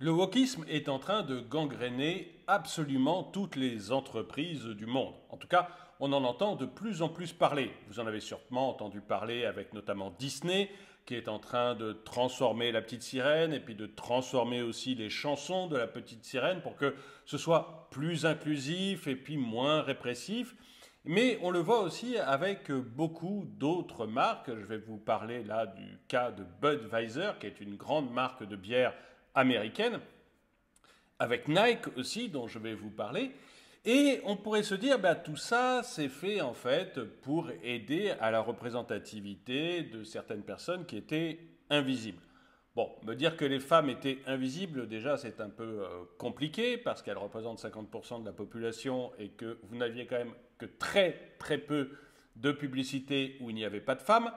Le wokisme est en train de gangréner absolument toutes les entreprises du monde. En tout cas, on en entend de plus en plus parler. Vous en avez sûrement entendu parler avec notamment Disney, qui est en train de transformer la petite sirène et puis de transformer aussi les chansons de la petite sirène pour que ce soit plus inclusif et puis moins répressif. Mais on le voit aussi avec beaucoup d'autres marques. Je vais vous parler là du cas de Budweiser, qui est une grande marque de bière américaine, avec Nike aussi, dont je vais vous parler. Et on pourrait se dire, bah, tout ça, c'est fait en fait pour aider à la représentativité de certaines personnes qui étaient invisibles. Bon, me dire que les femmes étaient invisibles, déjà, c'est un peu euh, compliqué parce qu'elles représentent 50% de la population et que vous n'aviez quand même que très très peu de publicité où il n'y avait pas de femmes.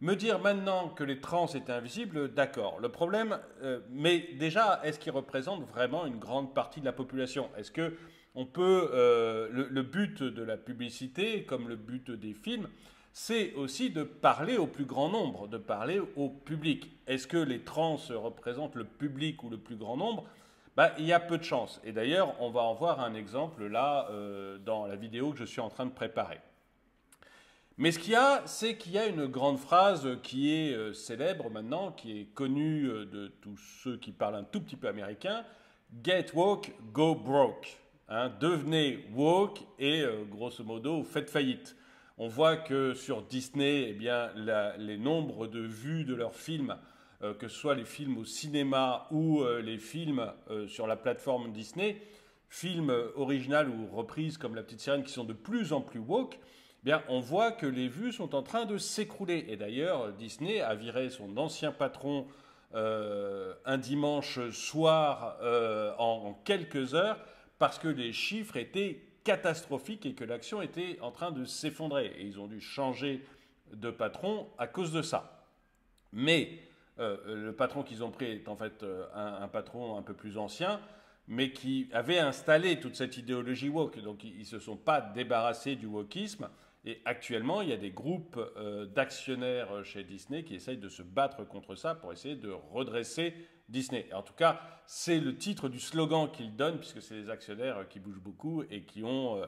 Me dire maintenant que les trans étaient invisibles, d'accord. Le problème, euh, mais déjà, est-ce qu'ils représentent vraiment une grande partie de la population Est-ce que on peut euh, le, but de la publicité, comme le but des films, c'est aussi de parler au plus grand nombre, de parler au public. Est-ce que les trans représentent le public ou le plus grand nombre bah, il y a peu de chances, Et d'ailleurs, on va en voir un exemple là euh, dans la vidéo que je suis en train de préparer. Mais ce qu'il y a, c'est qu'il y a une grande phrase qui est euh, célèbre maintenant, qui est connue euh, de tous ceux qui parlent un tout petit peu américain. Get woke, go broke. Hein, devenez woke et euh, grosso modo faites faillite. On voit que sur Disney, eh bien, les nombres de vues de leurs films, que ce soit les films au cinéma ou les films sur la plateforme Disney, films originaux ou reprises comme La Petite Sirène qui sont de plus en plus woke, on voit que les vues sont en train de s'écrouler. Et d'ailleurs, Disney a viré son ancien patron euh, un dimanche soir euh, en, quelques heures parce que les chiffres étaient catastrophiques et que l'action était en train de s'effondrer. Et ils ont dû changer de patron à cause de ça. Mais euh, le patron qu'ils ont pris est en fait un, un, patron un peu plus ancien, mais qui avait installé toute cette idéologie woke. Donc ils ne se sont pas débarrassés du wokisme. Et actuellement, il y a des groupes euh, d'actionnaires euh, chez Disney qui essayent de se battre contre ça pour essayer de redresser Disney. En tout cas, c'est le titre du slogan qu'ils donnent, puisque c'est des actionnaires euh, qui bougent beaucoup et qui ont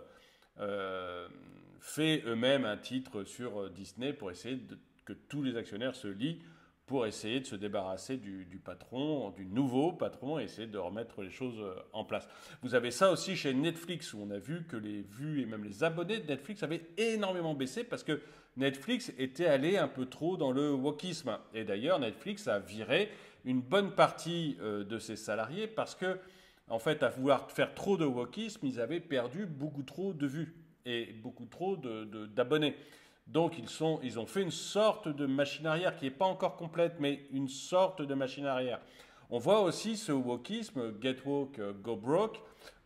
fait eux-mêmes un titre sur Disney pour essayer que tous les actionnaires se lient pour essayer de se débarrasser du, patron, du nouveau patron, et essayer de remettre les choses euh, en place. Vous avez ça aussi chez Netflix, où on a vu que les vues et même les abonnés de Netflix avaient énormément baissé parce que Netflix était allé un peu trop dans le wokisme. Et d'ailleurs, Netflix a viré une bonne partie euh, de ses salariés parce que, en fait, à vouloir faire trop de wokisme, ils avaient perdu beaucoup trop de vues et beaucoup trop d'abonnés. Donc ils, ont fait une sorte de machine arrière qui n'est pas encore complète, mais une sorte de machine arrière. On voit aussi ce wokisme, get woke, euh, go broke.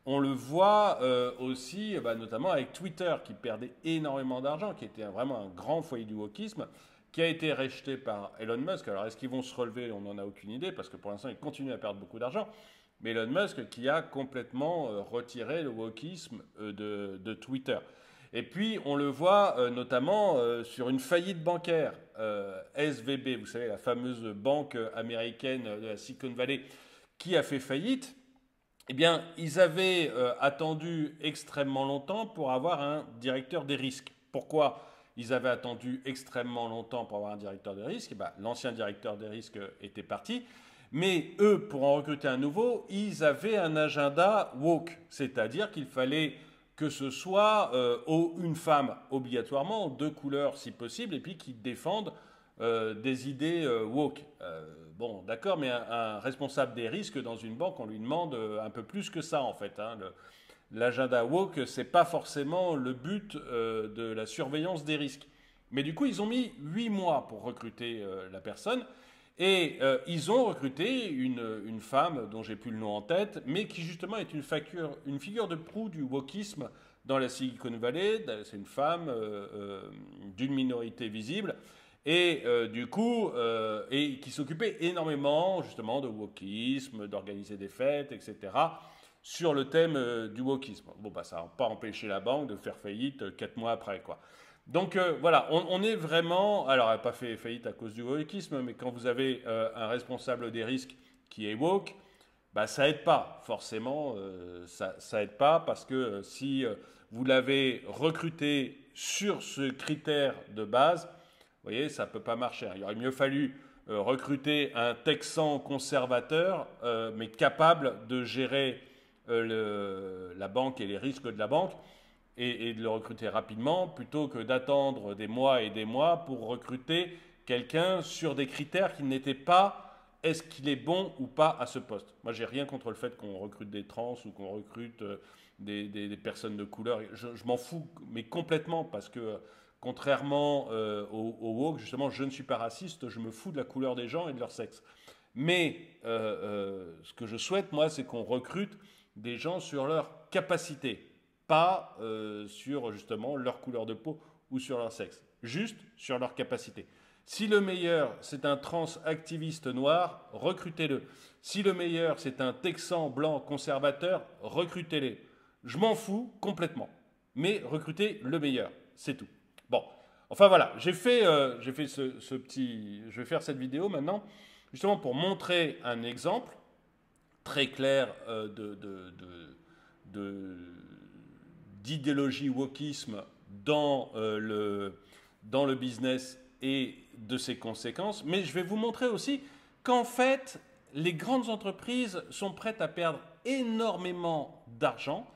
On le voit euh, aussi, euh, bah, notamment avec Twitter, qui perdait énormément d'argent, qui était vraiment un grand foyer du wokisme, qui a été rejeté par Elon Musk. Alors est-ce qu'ils vont se relever On n'en a aucune idée, parce que pour l'instant, ils continuent à perdre beaucoup d'argent. Mais Elon Musk qui a complètement retiré le wokisme de Twitter. Et puis, on le voit euh, notamment euh, sur une faillite bancaire, euh, SVB, vous savez, la fameuse banque américaine de la Silicon Valley, qui a fait faillite. Eh bien, ils avaient attendu extrêmement longtemps pour avoir un directeur des risques. Pourquoi ils avaient attendu extrêmement longtemps pour avoir un directeur des risques eh ben, L'ancien directeur des risques était parti. Mais eux, pour en recruter un nouveau, ils avaient un agenda woke, c'est-à-dire qu'il fallait que ce soit euh, une femme obligatoirement, deux couleurs si possible, et puis qui défendent euh, des idées euh, woke. bon, d'accord, mais un, responsable des risques dans une banque, on lui demande un peu plus que ça en fait. Hein. L'agenda woke, c'est pas forcément le but de la surveillance des risques. Mais du coup, ils ont mis huit mois pour recruter la personne. Et euh, ils ont recruté une, femme dont j'ai plus le nom en tête, mais qui justement est une, figure de proue du wokisme dans la Silicon Valley. C'est une femme euh, euh, d'une minorité visible et du coup qui s'occupait énormément justement de wokisme, d'organiser des fêtes, etc. Sur le thème du wokisme. Bon, bah, ça n'a pas empêché la banque de faire faillite quatre mois après, quoi. Donc euh, voilà, on, est vraiment, alors elle n'a pas fait faillite à cause du wokisme, mais quand vous avez euh, un responsable des risques qui est woke, bah, ça aide pas, forcément, euh, ça, n'aide pas, parce que si vous l'avez recruté sur ce critère de base, vous voyez, ça ne peut pas marcher. Il aurait mieux fallu recruter un Texan conservateur, mais capable de gérer la banque et les risques de la banque, et, de le recruter rapidement plutôt que d'attendre des mois et des mois pour recruter quelqu'un sur des critères qui n'étaient pas est-ce qu'il est bon ou pas à ce poste. Moi, j'ai rien contre le fait qu'on recrute des trans ou qu'on recrute euh, des, personnes de couleur. Je, m'en fous, mais complètement, parce que contrairement euh, au, au, woke, justement, je ne suis pas raciste, je me fous de la couleur des gens et de leur sexe. Mais euh, ce que je souhaite, moi, c'est qu'on recrute des gens sur leur capacité, pas euh, sur justement leur couleur de peau ou sur leur sexe, juste sur leur capacité. Si le meilleur, c'est un trans activiste noir, recrutez-le. Si le meilleur, c'est un texan blanc conservateur, recrutez-les. Je m'en fous complètement. Mais recrutez le meilleur, c'est tout. Bon, enfin voilà, j'ai fait, euh, j'ai fait ce, petit... Je vais faire cette vidéo maintenant, justement pour montrer un exemple très clair euh, de, de, de d'idéologie wokisme dans, euh, le, dans le business et de ses conséquences, mais je vais vous montrer aussi qu'en fait, les grandes entreprises sont prêtes à perdre énormément d'argent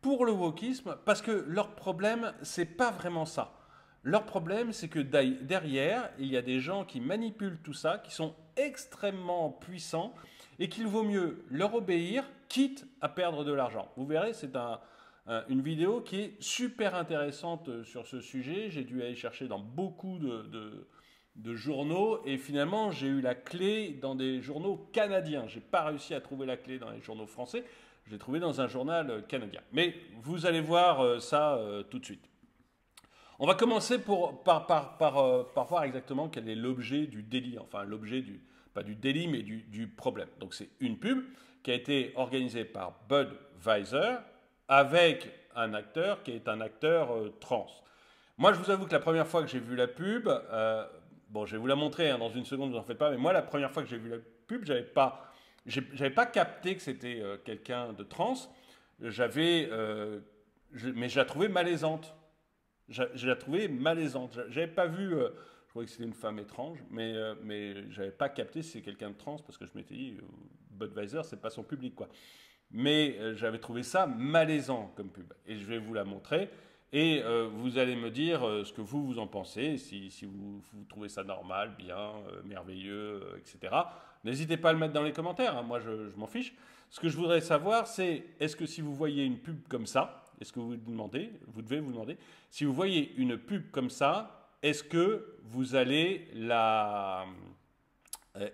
pour le wokisme parce que leur problème, c'est pas vraiment ça. Leur problème, c'est que derrière, il y a des gens qui manipulent tout ça, qui sont extrêmement puissants et qu'il vaut mieux leur obéir, quitte à perdre de l'argent. Vous verrez, c'est un, euh, une vidéo qui est super intéressante euh, sur ce sujet. J'ai dû aller chercher dans beaucoup de, journaux et finalement j'ai eu la clé dans des journaux canadiens. J'ai pas réussi à trouver la clé dans les journaux français. Je l'ai trouvé dans un journal euh, canadien. Mais vous allez voir ça tout de suite. On va commencer par, voir exactement quel est l'objet du délit, enfin l'objet du, pas du délit, mais du, du problème. Donc c'est une pub qui a été organisée par Budweiser avec un acteur qui est un acteur euh, trans. Moi, je vous avoue que la première fois que j'ai vu la pub, euh, bon, je vais vous la montrer hein, dans une seconde, vous en faites pas, mais moi, la première fois que j'ai vu la pub, j'avais pas, j'avais pas capté que c'était euh, quelqu'un de trans. J'avais, mais je la trouvais malaisante. Je, la trouvais malaisante. J'avais pas vu. je croyais que c'était une femme étrange, mais, mais j'avais pas capté si c'est quelqu'un de trans parce que je m'étais dit, Budweiser, c'est pas son public, quoi mais euh, j'avais trouvé ça malaisant comme pub. Et je vais vous la montrer. Et euh, vous allez me dire euh, ce que vous, vous en pensez, si, si vous, trouvez ça normal, bien, merveilleux, etc. N'hésitez pas à le mettre dans les commentaires, hein. moi je, je m'en fiche. Ce que je voudrais savoir, c'est est-ce que si vous voyez une pub comme ça, est-ce que vous vous demandez, vous devez vous demander, si vous voyez une pub comme ça, est-ce que vous allez la...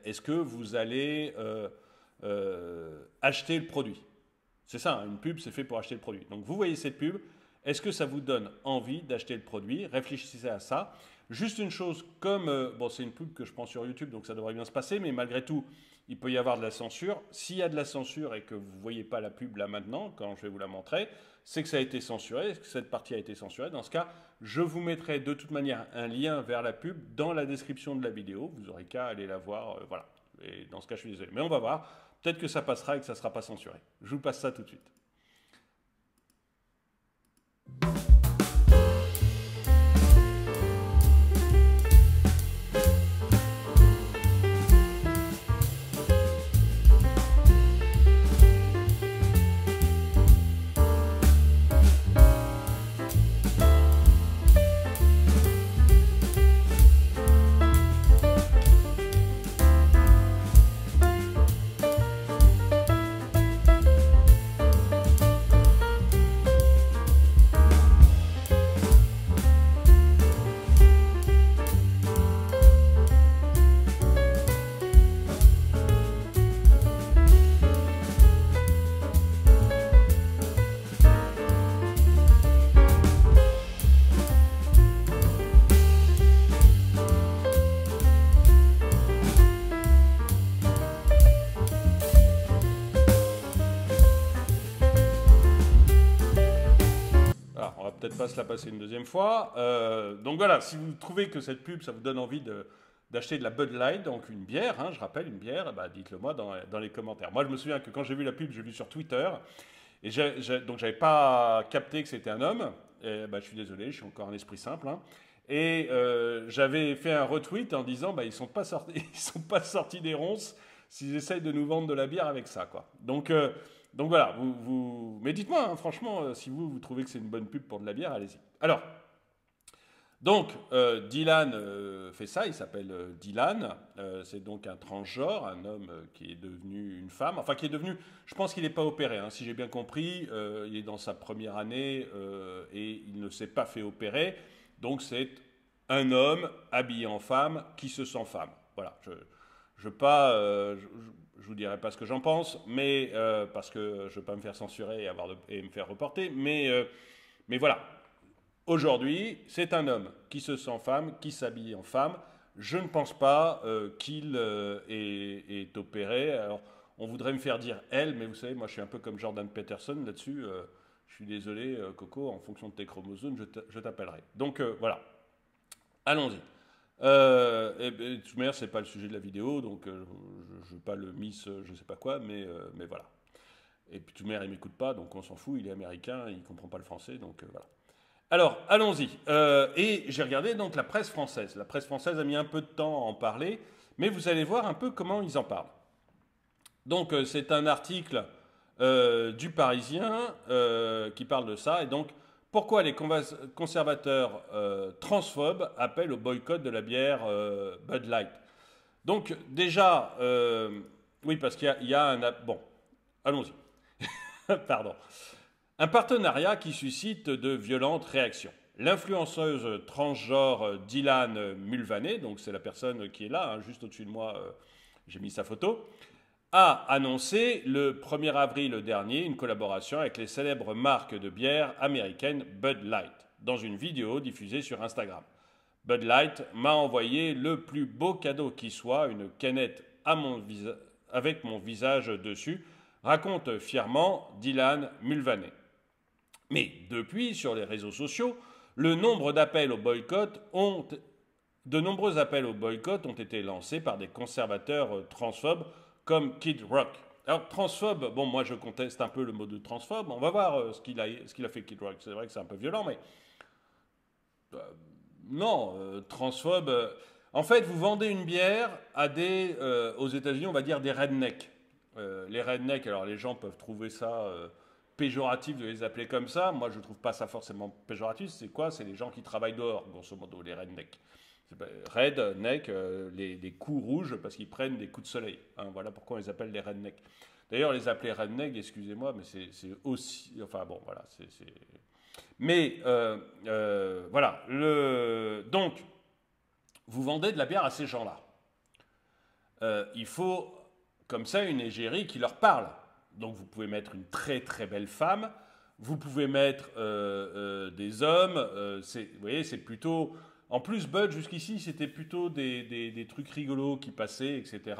Est-ce que vous allez acheter le produit c'est ça, une pub, c'est fait pour acheter le produit. Donc vous voyez cette pub, est-ce que ça vous donne envie d'acheter le produit Réfléchissez à ça. Juste une chose, comme euh, bon, c'est une pub que je prends sur YouTube, donc ça devrait bien se passer, mais malgré tout, il peut y avoir de la censure. S'il y a de la censure et que vous ne voyez pas la pub là maintenant, quand je vais vous la montrer, c'est que ça a été censuré, que cette partie a été censurée. Dans ce cas, je vous mettrai de toute manière un lien vers la pub dans la description de la vidéo. Vous aurez qu'à aller la voir, euh, voilà. Et dans ce cas, je suis désolé, mais on va voir. Peut-être que ça passera et que ça ne sera pas censuré. Je vous passe ça tout de suite. Ça une deuxième fois. Euh, donc voilà, si vous trouvez que cette pub, ça vous donne envie d'acheter de la Bud Light, donc une bière, hein, je rappelle, une bière, bah, dites-le moi dans, les commentaires. Moi, je me souviens que quand j'ai vu la pub, l'ai vu sur Twitter, et donc j'avais pas capté que c'était un homme. Et, bah, je suis désolé, je suis encore un esprit simple. Hein. Et euh, j'avais fait un retweet en disant bah, ils sont, pas sortis, ils sont pas sortis des ronces s'ils essayent de nous vendre de la bière avec ça. Quoi. Donc. Euh, donc voilà, vous, mais dites-moi, hein, franchement, euh, si vous, vous trouvez que c'est une bonne pub pour de la bière, allez-y. Alors, donc, euh, Dylan euh, fait ça, il s'appelle Dylan, c'est donc un transgenre, un homme qui est devenu une femme, enfin qui est devenu, je pense qu'il n'est pas opéré, hein, si j'ai bien compris, il est dans sa première année et il ne s'est pas fait opérer, donc c'est un homme habillé en femme qui se sent femme. Voilà, je ne pas je vous dirai pas ce que j'en pense, mais euh, parce que je ne veux pas me faire censurer et, avoir et me faire reporter, mais, euh, mais voilà. Aujourd'hui, c'est un homme qui se sent femme, qui s'habille en femme. Je ne pense pas euh, qu'il ait est, opéré. Alors, on voudrait me faire dire elle, mais vous savez, moi, je suis un peu comme Jordan Peterson là-dessus. je suis désolé, Coco, en fonction de tes chromosomes, je t'appellerai. Donc, voilà. Allons-y. Euh, et, et, de c'est pas le sujet de la vidéo, donc euh, je ne pas le miss, euh, je sais pas quoi, mais, euh, mais voilà. Et puis de il m'écoute pas, donc on s'en fout. Il est américain, il comprend pas le français, donc voilà. Alors, allons-y. et j'ai regardé donc la presse française. La presse française a mis un peu de temps à en parler, mais vous allez voir un peu comment ils en parlent. Donc, c'est un article du Parisien qui parle de ça, et donc pourquoi les conservateurs euh, transphobes appellent au boycott de la bière euh, Bud Light Donc déjà, euh, oui, parce qu'il y, a un... Bon, allons-y. Pardon. Un partenariat qui suscite de violentes réactions. L'influenceuse transgenre Dylan Mulvaney, donc c'est la personne qui est là, hein, juste au-dessus de moi, j'ai mis sa photo, a annoncé le 1er avril dernier une collaboration avec les célèbres marques de bière américaines Bud Light, dans une vidéo diffusée sur Instagram. Bud Light m'a envoyé le plus beau cadeau qui soit, une canette avec mon visage dessus, raconte fièrement Dylan Mulvaney. Mais depuis, sur les réseaux sociaux, le nombre d'appels au boycott De nombreux appels au boycott ont été lancés par des conservateurs transphobes comme Kid Rock. Alors, transphobe, bon, moi je conteste un peu le mot de transphobe. On va voir euh, ce qu'il a, fait Kid Rock. C'est vrai que c'est un peu violent, mais. Euh, non, euh, transphobe. en fait, vous vendez une bière à des. aux États-Unis, on va dire des rednecks. les rednecks, alors les gens peuvent trouver ça péjoratif de les appeler comme ça. Moi, je ne trouve pas ça forcément péjoratif. C'est quoi C'est les gens qui travaillent dehors, grosso modo, les rednecks. Euh, redneck, euh, neck euh, les, coups rouges parce qu'ils prennent des coups de soleil. Hein. voilà pourquoi on les appelle les rednecks. D'ailleurs, les appeler redneck, excusez-moi, mais c'est aussi. Enfin bon, voilà. Mais voilà. Le... Donc, vous vendez de la bière à ces gens-là. il faut, comme ça, une égérie qui leur parle. Donc, vous pouvez mettre une très très belle femme. Vous pouvez mettre des hommes. vous voyez, c'est plutôt en plus, Bud, jusqu'ici, c'était plutôt des, trucs rigolos qui passaient, etc.,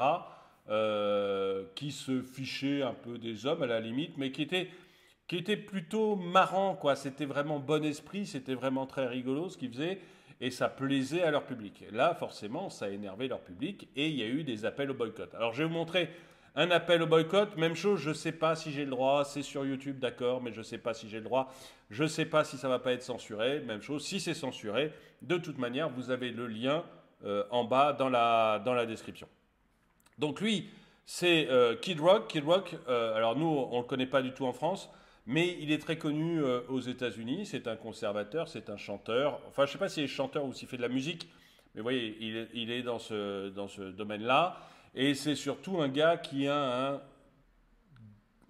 euh, qui se fichaient un peu des hommes à la limite, mais qui étaient, plutôt marrants, quoi. C'était vraiment bon esprit, c'était vraiment très rigolo ce qu'ils faisaient, et ça plaisait à leur public. Là, forcément, ça a leur public, et il y a eu des appels au boycott. Alors, je vais vous montrer un appel au boycott, même chose, je ne sais pas si j'ai le droit, c'est sur YouTube, d'accord, mais je ne sais pas si j'ai le droit, je ne sais pas si ça va pas être censuré, même chose, si c'est censuré, de toute manière, vous avez le lien euh, en bas dans la, dans la description. Donc lui, c'est euh, Kid Rock. Kid Rock, euh, alors nous, on ne le connaît pas du tout en France, mais il est très connu aux États-Unis, c'est un conservateur, c'est un chanteur, enfin je ne sais pas s'il si est chanteur ou s'il fait de la musique, mais vous voyez, il, est dans ce, dans ce domaine-là. Et c'est surtout un gars qui a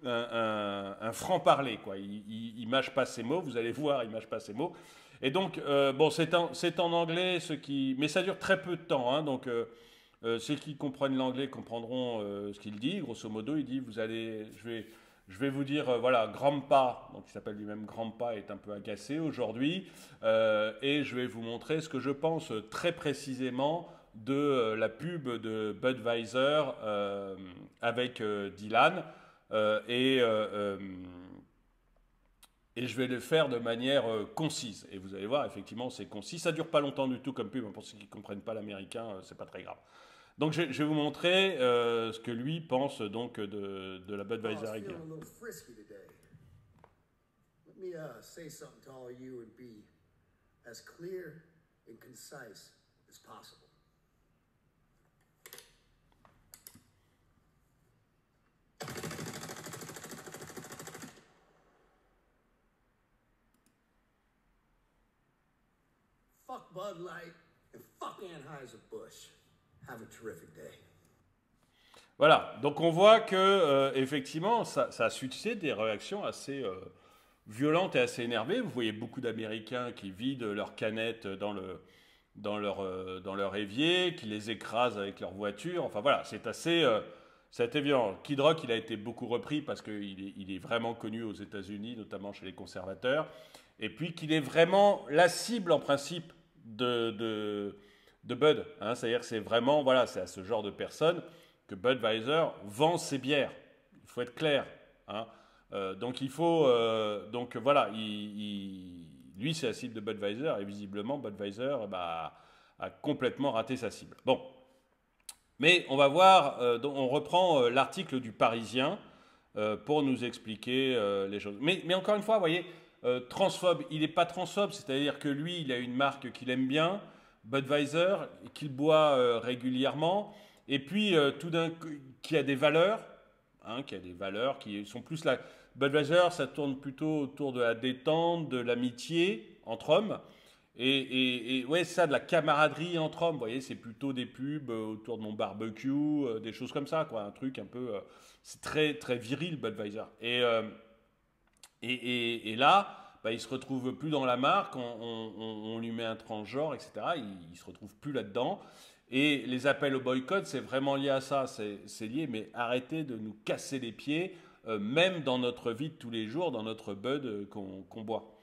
un, franc-parler. quoi. Il, il, mâche pas ses mots, vous allez voir, il mâche pas ses mots. Et donc, euh, bon, c'est en, anglais, ce qui... mais ça dure très peu de temps. Hein. donc, euh, euh, ceux qui comprennent l'anglais comprendront ce qu'il dit. Grosso modo, il dit, vous allez, je vais, je vais vous dire, voilà, Grandpa, donc il s'appelle lui-même Grandpa, est un peu agacé aujourd'hui, et je vais vous montrer ce que je pense très précisément de euh, la pub de Budweiser euh, avec euh, Dylan. et, et je vais le faire de manière concise. Et vous allez voir, effectivement, c'est concis. Ça dure pas longtemps du tout comme pub. Hein. Pour ceux qui ne comprennent pas l'américain, ce n'est pas très grave. Donc je, vais vous montrer ce que lui pense donc de, la Budweiser oh, Let me uh, say something to all you and be as clear and concise as possible. Voilà, donc on voit que euh, effectivement, ça, a suscité des réactions assez euh, violentes et assez énervées. Vous voyez beaucoup d'Américains qui vident leurs canettes dans, le, dans, leur, euh, dans leur évier, qui les écrasent avec leur voiture. Enfin voilà, c'est assez c'est évident. Kid Rock, il a été beaucoup repris parce qu'il est, vraiment connu aux États-Unis, notamment chez les conservateurs. Et puis qu'il est vraiment la cible, en principe, de, de, Bud. Hein. C'est-à-dire c'est vraiment, voilà, c'est à ce genre de personnes que Budweiser vend ses bières. Il faut être clair. Hein. Euh, donc il faut. Euh, donc voilà, lui, c'est la cible de Budweiser. Et visiblement, Budweiser bah, a complètement raté sa cible. Bon, mais on va voir, euh, on reprend euh, l'article du Parisien euh, pour nous expliquer les choses. Mais, encore une fois, vous voyez, transphobe, il n'est pas transphobe, c'est-à-dire que lui, il a une marque qu'il aime bien, Budweiser, qu'il boit régulièrement, et puis tout d'un qui a des valeurs, hein, qui a des valeurs qui sont plus là. Budweiser, ça tourne plutôt autour de la détente, de l'amitié entre hommes. Et, et, et, ouais, ça, de la camaraderie entre hommes, vous voyez, c'est plutôt des pubs euh, autour de mon barbecue, euh, des choses comme ça, quoi. Un truc un peu. Euh, c'est très, très viril, Budweiser. Et, et, et, là, bah, il se retrouve plus dans la marque, on, lui met un transgenre, etc. Il, ne se retrouve plus là-dedans. Et les appels au boycott, c'est vraiment lié à ça. C'est lié, mais arrêtez de nous casser les pieds, même dans notre vie de tous les jours, dans notre Bud qu'on boit.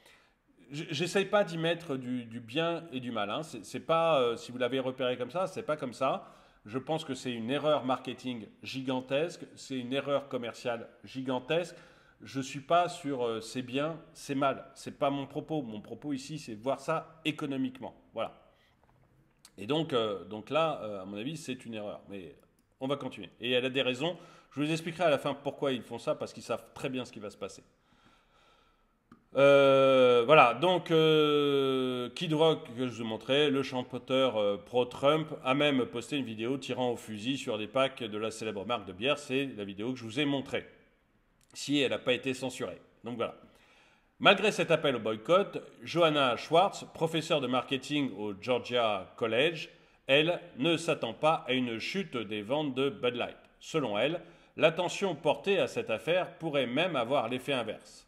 J'essaye pas d'y mettre du, bien et du mal. Hein. C'est pas, euh, si vous l'avez repéré comme ça, c'est pas comme ça. Je pense que c'est une erreur marketing gigantesque, c'est une erreur commerciale gigantesque. Je suis pas sur euh, c'est bien, c'est mal. C'est pas mon propos. Mon propos ici, c'est voir ça économiquement. Voilà. Et donc, euh, donc là, à mon avis, c'est une erreur. Mais on va continuer. Et elle a des raisons. Je vous expliquerai à la fin pourquoi ils font ça, parce qu'ils savent très bien ce qui va se passer. Euh, voilà, donc euh, Kid Rock, que je vous montrais, le chanteur euh, pro-Trump, a même posté une vidéo tirant au fusil sur des packs de la célèbre marque de bière. C'est la vidéo que je vous ai montrée, si elle n'a pas été censurée. Donc voilà. Malgré cet appel au boycott, Johanna Schwartz, professeure de marketing au Georgia College, elle ne s'attend pas à une chute des ventes de Bud Light. Selon elle, l'attention portée à cette affaire pourrait même avoir l'effet inverse.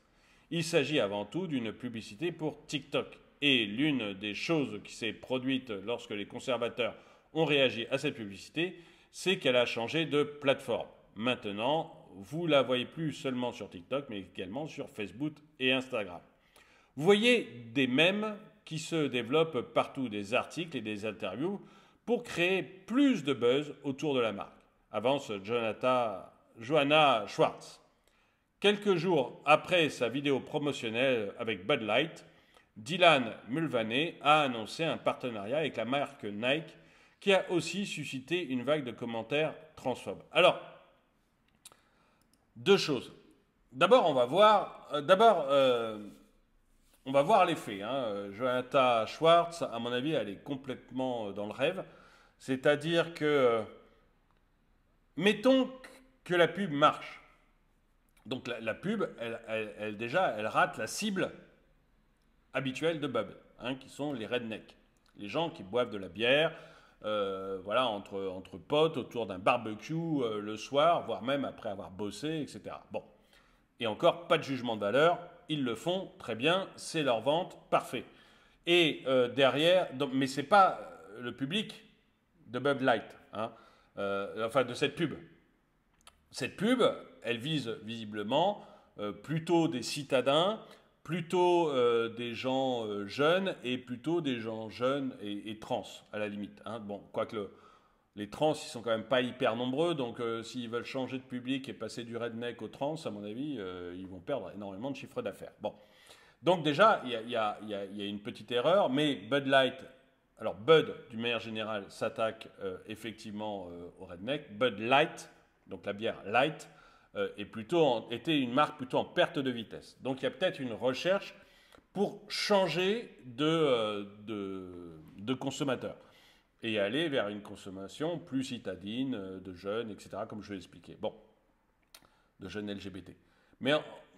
Il s'agit avant tout d'une publicité pour TikTok. Et l'une des choses qui s'est produite lorsque les conservateurs ont réagi à cette publicité, c'est qu'elle a changé de plateforme. Maintenant, vous la voyez plus seulement sur TikTok, mais également sur Facebook et Instagram. Vous voyez des mèmes qui se développent partout, des articles et des interviews pour créer plus de buzz autour de la marque. Avance Jonathan, Johanna Schwartz. Quelques jours après sa vidéo promotionnelle avec Bud Light, Dylan Mulvaney a annoncé un partenariat avec la marque Nike qui a aussi suscité une vague de commentaires transphobes. Alors, deux choses. D'abord, on va voir. Euh, d'abord, euh, on va voir les faits. Hein. Johanna Schwartz, à mon avis, elle est complètement euh, dans le rêve. C'est-à-dire que, mettons que la pub marche. Donc la, pub, elle, déjà, elle rate la cible habituelle de Bub, hein, qui sont les rednecks, les gens qui boivent de la bière, euh, voilà, entre, entre potes, autour d'un barbecue euh, le soir, voire même après avoir bossé, etc. Bon. Et encore, pas de jugement de valeur, ils le font très bien, c'est leur vente, parfait. Et euh, derrière, donc, mais c'est pas le public de Bud Light, hein, enfin de cette pub. Cette pub, elle vise visiblement euh, plutôt des citadins, plutôt euh, des gens euh, jeunes et plutôt des gens jeunes et, trans, à la limite. Hein. Bon, quoique les trans, ils sont quand même pas hyper nombreux, donc s'ils veulent changer de public et passer du redneck au trans, à mon avis, ils vont perdre énormément de chiffre d'affaires. Bon. Donc déjà, il y, a, une petite erreur, mais Bud Light, alors Bud, du maire général s'attaque effectivement au redneck. Bud Light, donc la bière light, euh, plutôt était une marque plutôt en perte de vitesse. Donc il y a peut-être une recherche pour changer de, euh, de, consommateur et aller vers une consommation plus citadine, euh, de jeunes, etc., comme je l'ai expliqué. Bon, de jeunes LGBT. Mais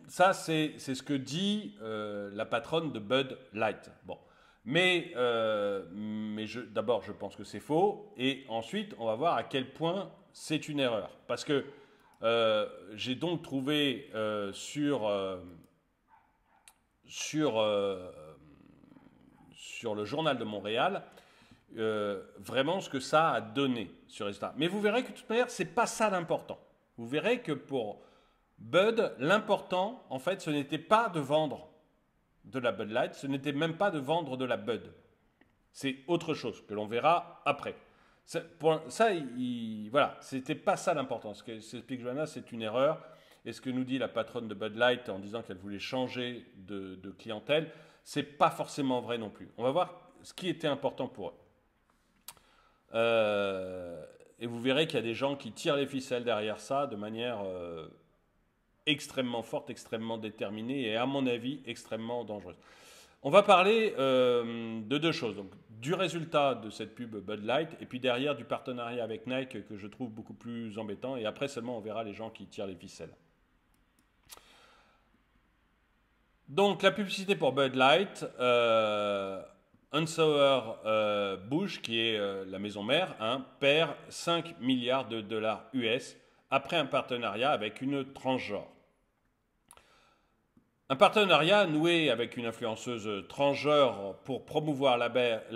ça, c'est ce que dit la patronne de Bud Light. Bon. Mais, mais d'abord, je pense que c'est faux. Et ensuite, on va voir à quel point c'est une erreur. Parce que euh, j'ai donc trouvé euh, sur, euh, sur, sur, le journal de Montréal vraiment ce que ça a donné sur résultat. Mais vous verrez que de toute manière, ce n'est pas ça l'important. Vous verrez que pour Bud, l'important, en fait, ce n'était pas de vendre de la Bud Light, ce n'était même pas de vendre de la Bud. C'est autre chose que l'on verra après. Ça, pour, ça voilà, c'était pas ça l'important. Ce s'explique Joanna, c'est une erreur. Et ce que nous dit la patronne de Bud Light en disant qu'elle voulait changer de, de clientèle, c'est pas forcément vrai non plus. On va voir ce qui était important pour eux. Euh, et vous verrez qu'il y a des gens qui tirent les ficelles derrière ça de manière euh, extrêmement forte, extrêmement déterminée et à mon avis extrêmement dangereuse. On va parler euh, de deux choses. Donc, du résultat de cette pub Bud Light, et puis derrière du partenariat avec Nike que je trouve beaucoup plus embêtant, et après seulement on verra les gens qui tirent les ficelles. Donc la publicité pour Bud Light, euh, euh Bush, qui est euh, la maison mère, hein, perd 5 milliards de dollars US après un partenariat avec une transgenre. Un partenariat noué avec une influenceuse transgenre pour promouvoir la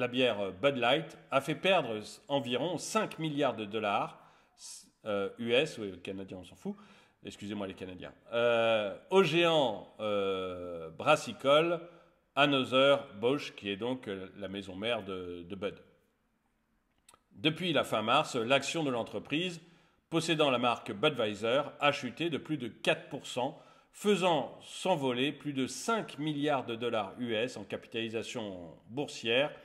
bière, Bud Light a fait perdre environ 5 milliards de dollars US, euh, ou canadiens, on s'en fout, excusez-moi les Canadiens, euh, au géant euh, brassicole Another Bosch, qui est donc la maison mère de, de Bud. Depuis la fin mars, l'action de l'entreprise possédant la marque Budweiser a chuté de plus de 4% faisant s'envoler plus de 5 milliards de dollars US en capitalisation boursière,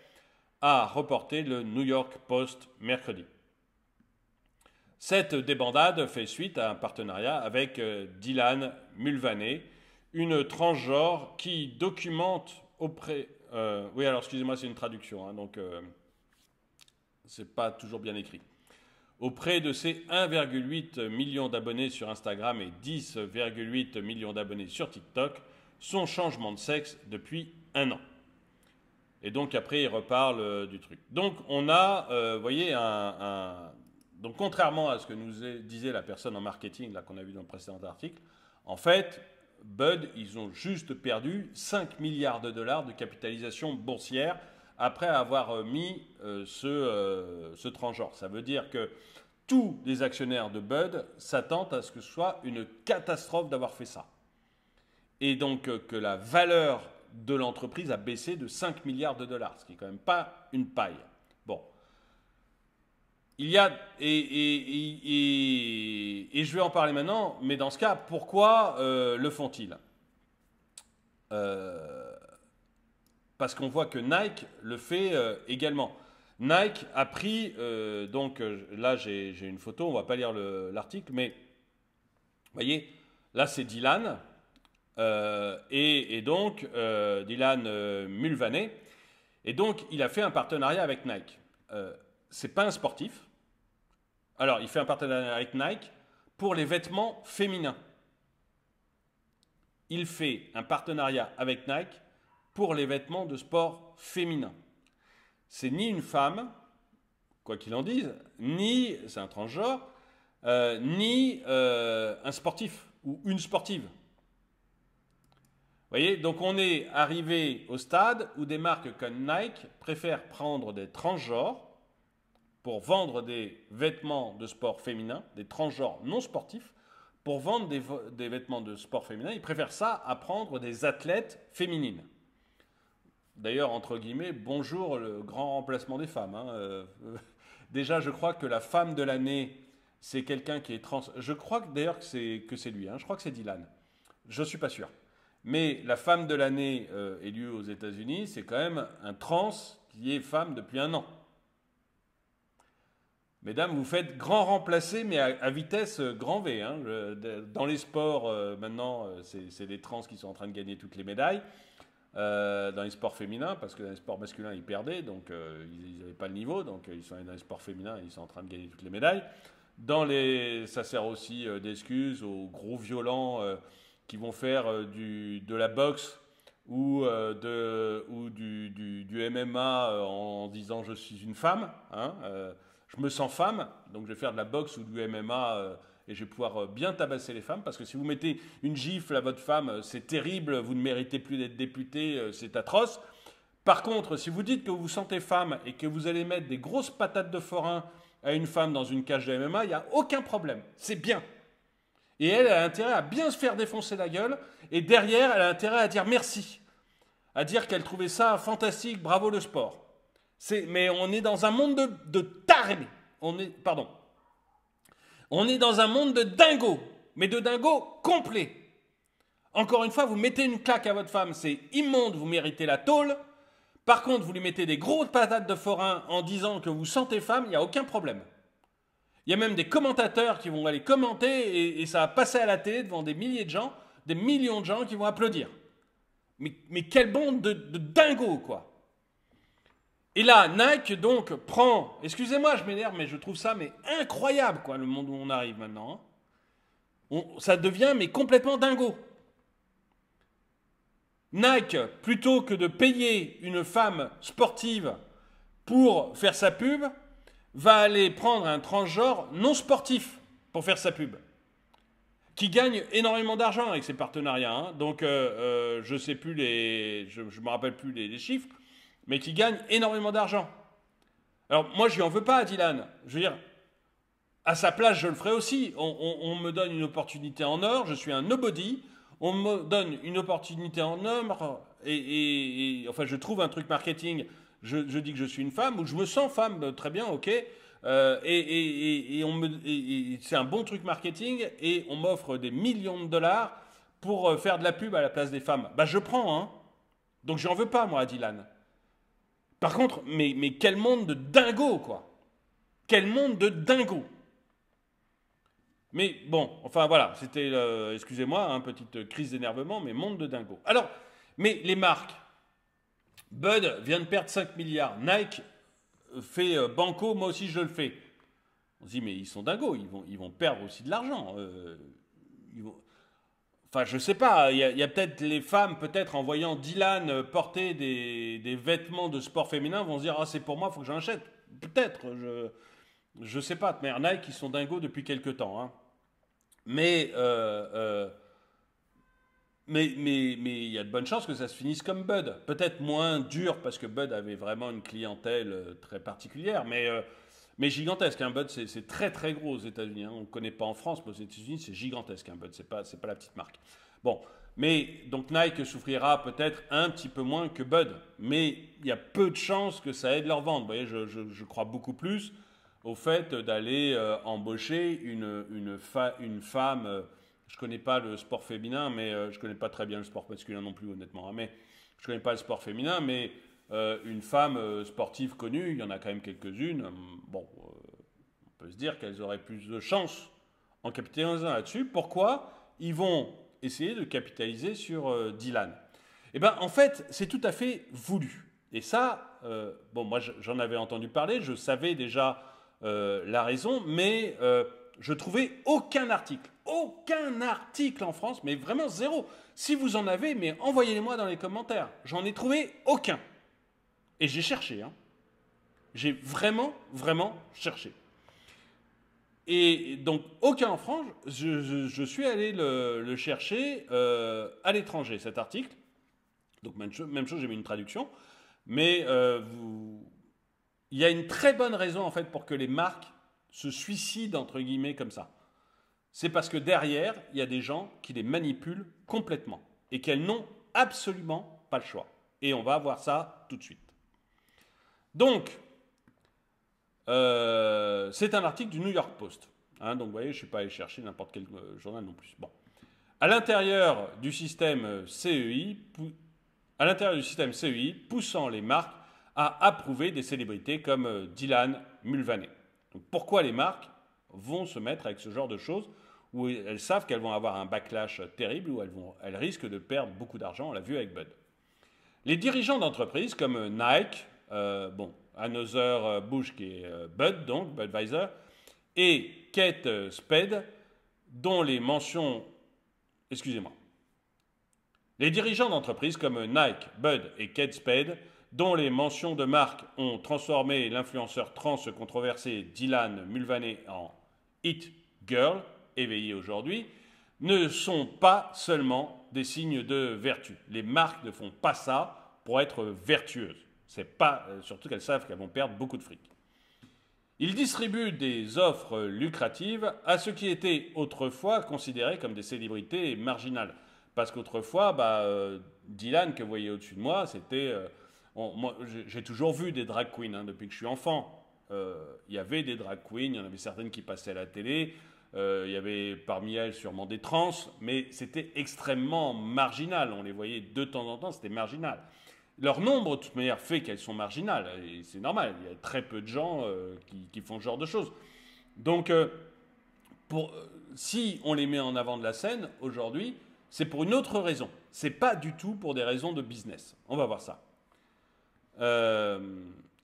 a reporté le New York Post mercredi. Cette débandade fait suite à un partenariat avec euh, Dylan Mulvaney, une transgenre qui documente auprès. Euh, oui, alors excusez-moi, c'est une traduction, hein, donc euh, c'est pas toujours bien écrit auprès de ses 1,8 million d'abonnés sur Instagram et 10,8 millions d'abonnés sur TikTok son changement de sexe depuis un an. Et donc après, il reparle euh, du truc. Donc on a, euh, vous voyez, Donc contrairement à ce que nous disait la personne en marketing, là qu'on a vu dans le précédent article, en fait, Bud, ils ont juste perdu 5 milliards de dollars de capitalisation boursière après avoir euh, mis euh, euh, ce, transgenre. Ça veut dire que tous les actionnaires de Bud s'attendent à ce que ce soit une catastrophe d'avoir fait ça. Et donc que la valeur de l'entreprise a baissé de 5 milliards de dollars, ce qui n'est quand même pas une paille. Bon. Il y a, et, je vais en parler maintenant, mais dans ce cas, pourquoi le font-ils parce qu'on voit que Nike le fait euh, également. Nike a pris, euh, donc euh, là j'ai une photo, on ne va pas lire l'article, mais vous voyez, là c'est Dylan, et, donc Dylan Mulvaney, et donc il a fait un partenariat avec Nike. c'est pas un sportif, alors il fait un partenariat avec Nike pour les vêtements féminins. Il fait un partenariat avec Nike pour les vêtements de sport féminin. C'est ni une femme, quoi qu'il en dise, ni, c'est un transgenre, euh, ni euh, un sportif ou une sportive. Vous voyez, donc on est arrivé au stade où des marques comme Nike préfèrent prendre des transgenres pour vendre des vêtements de sport féminin, des transgenres non sportifs, pour vendre des, des vêtements de sport féminin. Ils préfèrent ça à prendre des athlètes féminines. D'ailleurs, entre guillemets, bonjour le grand remplacement des femmes. Hein. Euh, déjà, je crois que la femme de l'année, c'est quelqu'un qui est trans. Je crois d'ailleurs que c'est que c'est lui. Hein. Je crois que c'est Dylan. Je ne suis pas sûr. Mais la femme de l'année euh, élue aux États-Unis, c'est quand même un trans qui est femme depuis un an. Mesdames, vous faites grand remplacer, mais à, vitesse euh, grand V. Hein. dans les sports, maintenant, c'est des trans qui sont en train de gagner toutes les médailles. Euh, dans les sports féminins, parce que dans les sports masculins, ils perdaient, donc euh, ils n'avaient pas le niveau, donc euh, ils sont allés dans les sports féminins, ils sont en train de gagner toutes les médailles. Dans les, ça sert aussi d'excuse aux gros violents qui vont faire de la boxe ou, de, ou du, du, MMA en disant je suis une femme, hein, je me sens femme, donc je vais faire de la boxe ou du MMA et je vais pouvoir euh, bien tabasser les femmes parce que si vous mettez une gifle à votre femme, euh, c'est terrible, vous ne méritez plus d'être député, euh, c'est atroce. Par contre, si vous dites que vous vous sentez femme et que vous allez mettre des grosses patates de forain à une femme dans une cage de MMA, il n'y a aucun problème. C'est bien. Et elle a intérêt à bien se faire défoncer la gueule. Et derrière, elle a intérêt à dire merci. À dire qu'elle trouvait ça fantastique, bravo le sport. mais on est dans un monde de, de tarés. On est, pardon, on est dans un monde de dingo, mais de dingo complet. Encore une fois, vous mettez une claque à votre femme, c'est immonde, vous méritez la tôle. Par contre, vous lui mettez des grosses patates de forain en disant que vous sentez femme, il n'y a aucun problème. Il y a même des commentateurs qui vont aller commenter et, ça va passer à la télé devant des milliers de gens, des millions de gens qui vont applaudir. Mais, quel quelle de, de dingo, quoi et là, Nike donc prend, excusez-moi, je m'énerve, mais je trouve ça mais incroyable quoi, le monde où on arrive maintenant. Hein. ça devient mais complètement dingo. Nike, plutôt que de payer une femme sportive pour faire sa pub, va aller prendre un transgenre non sportif pour faire sa pub, qui gagne énormément d'argent avec ses partenariats. Hein. Donc, euh, euh, je sais plus les, je, me rappelle plus les chiffres, mais qui gagne énormément d'argent. Alors moi, je n'y en veux pas à Dylan. Je veux dire, à sa place, je le ferai aussi. On, me donne une opportunité en or, je suis un nobody. On me donne une opportunité en or, et, enfin, je trouve un truc marketing. Je, dis que je suis une femme, ou je me sens femme, bah, très bien, ok. Euh, et, c'est un bon truc marketing, et on m'offre des millions de dollars pour euh, faire de la pub à la place des femmes. Bah, je prends, hein. Donc, j'en veux pas, moi, à Dylan. Par contre, mais, mais quel monde de dingo, quoi Quel monde de dingo Mais bon, enfin voilà, c'était, euh, excusez-moi, une hein, petite crise d'énervement, mais monde de dingo. Alors, mais les marques. Bud vient de perdre 5 milliards. Nike fait euh, banco, moi aussi je le fais. On se dit, mais ils sont dingos, ils vont, ils vont perdre aussi de l'argent. Euh, ils Enfin, je sais pas, il y a, peut-être les femmes, peut-être en voyant Dylan euh, porter des, des, vêtements de sport féminin, vont se dire Ah, c'est pour moi, il faut que j'en achète. Peut-être, je, je sais pas. Mais Nike, ils sont dingos depuis quelques temps. Hein. Mais, euh, euh, mais, mais, mais il y a de bonnes chances que ça se finisse comme Bud. Peut-être moins dur, parce que Bud avait vraiment une clientèle très particulière, mais mais gigantesque. Un bud, c'est très très gros aux États-Unis. Hein. On ne connaît pas en France, mais aux États-Unis, c'est gigantesque un bud. C'est pas c'est pas la petite marque. Bon, mais donc Nike souffrira peut-être un petit peu moins que Bud, mais il y a peu de chances que ça aide leur vente. Vous voyez, je, je, crois beaucoup plus au fait d'aller euh, embaucher une, une, une femme. Euh, je connais pas le sport féminin, mais euh, je connais pas très bien le sport masculin non plus, honnêtement. Hein. mais je connais pas le sport féminin, mais euh, une femme euh, sportive connue, il y en a quand même quelques-unes, hum, bon, euh, on peut se dire qu'elles auraient plus de chances en capitalisant là-dessus. Pourquoi Ils vont essayer de capitaliser sur Dylan. Eh bien, en fait, c'est tout à fait voulu. Et ça, bon, moi j'en avais entendu parler, je savais déjà la raison, mais euh, je trouvais aucun article, aucun article en France, mais vraiment zéro. Si vous en avez, mais envoyez-les-moi dans les commentaires. J'en ai trouvé aucun. Et j'ai cherché. Hein. J'ai vraiment, vraiment cherché. Et donc, aucun frange, je, je, suis allé le, chercher euh, à l'étranger, cet article. Donc, même, chose, j'ai mis une traduction. Mais euh, il y a une très bonne raison, en fait, pour que les marques se suicident, entre guillemets, comme ça. C'est parce que derrière, il y a des gens qui les manipulent complètement et qu'elles n'ont absolument pas le choix. Et on va voir ça tout de suite. Donc, euh, c'est un article du New York Post. Hein, donc, vous voyez, je ne suis pas allé chercher n'importe quel euh, journal non plus. Bon. À l'intérieur du système euh, CEI, à l'intérieur du système CEI, poussant les marques à approuver des célébrités comme Dylan Mulvaney. Donc, pourquoi les marques vont se mettre avec ce genre de choses où elles savent qu'elles vont avoir un backlash terrible, où elles, vont, elles risquent de perdre beaucoup d'argent, on l'a vu avec Bud. Les dirigeants d'entreprises comme Nike, euh, bon, Another euh, Bush qui est euh, Bud, donc Budweiser, et Kate Spade, dont les mentions, excusez-moi, les dirigeants d'entreprises comme Nike, Bud et Kate Spade, dont les mentions de marque ont transformé l'influenceur trans controversé Dylan Mulvaney en It Girl, éveillée aujourd'hui, ne sont pas seulement des signes de vertu. Les marques ne font pas ça pour être vertueuses. C'est pas, euh, surtout qu'elles savent qu'elles vont perdre beaucoup de fric. Il distribue des offres lucratives à ceux qui étaient autrefois considérés comme des célébrités marginales. Parce qu'autrefois, bah, euh, Dylan, que vous voyez au-dessus de moi, c'était. Euh, j'ai toujours vu des drag queens hein, depuis que je suis enfant. Il y avait des drag queens, il y en avait certaines qui passaient à la télé. Il y avait parmi elles sûrement des trans, mais c'était extrêmement marginal. On les voyait de temps en temps, c'était marginal. Leur nombre, de toute manière, fait qu'elles sont marginales. Et c'est normal. Il y a très peu de gens euh, qui, font ce genre de choses. Donc, euh, euh, si on les met en avant de la scène aujourd'hui, c'est pour une autre raison. C'est pas du tout pour des raisons de business. On va voir ça.